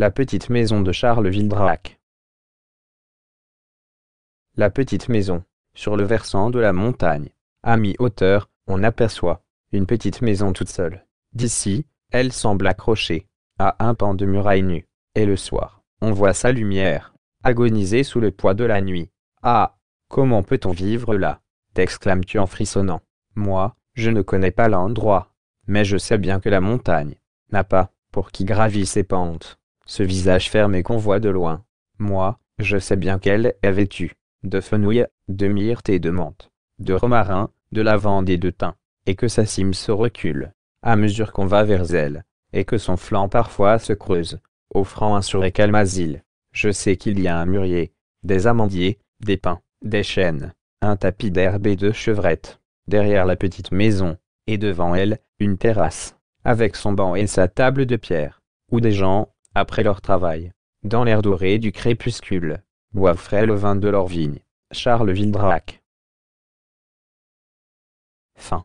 La petite maison de Charles Vildrac. La petite maison, sur le versant de la montagne, à mi-hauteur, on aperçoit une petite maison toute seule. D'ici, elle semble accrochée à un pan de muraille nue, et le soir, on voit sa lumière agonisée sous le poids de la nuit. Ah, comment peut-on vivre là t'exclames-tu en frissonnant. Moi, je ne connais pas l'endroit, mais je sais bien que la montagne n'a pas, pour qui gravit ses pentes, ce visage fermé qu'on voit de loin. Moi, je sais bien qu'elle est vêtue de fenouil, de myrte et de menthe, de romarin, de lavande et de thym, et que sa cime se recule, à mesure qu'on va vers elle, et que son flanc parfois se creuse, offrant un calme asile. Je sais qu'il y a un mûrier, des amandiers, des pins, des chênes, un tapis d'herbe et de chevrettes, derrière la petite maison, et devant elle, une terrasse, avec son banc et sa table de pierre, où des gens, après leur travail, dans l'air doré du crépuscule, boivent frais le vin de leur vigne. Charles Vildrac. Fin.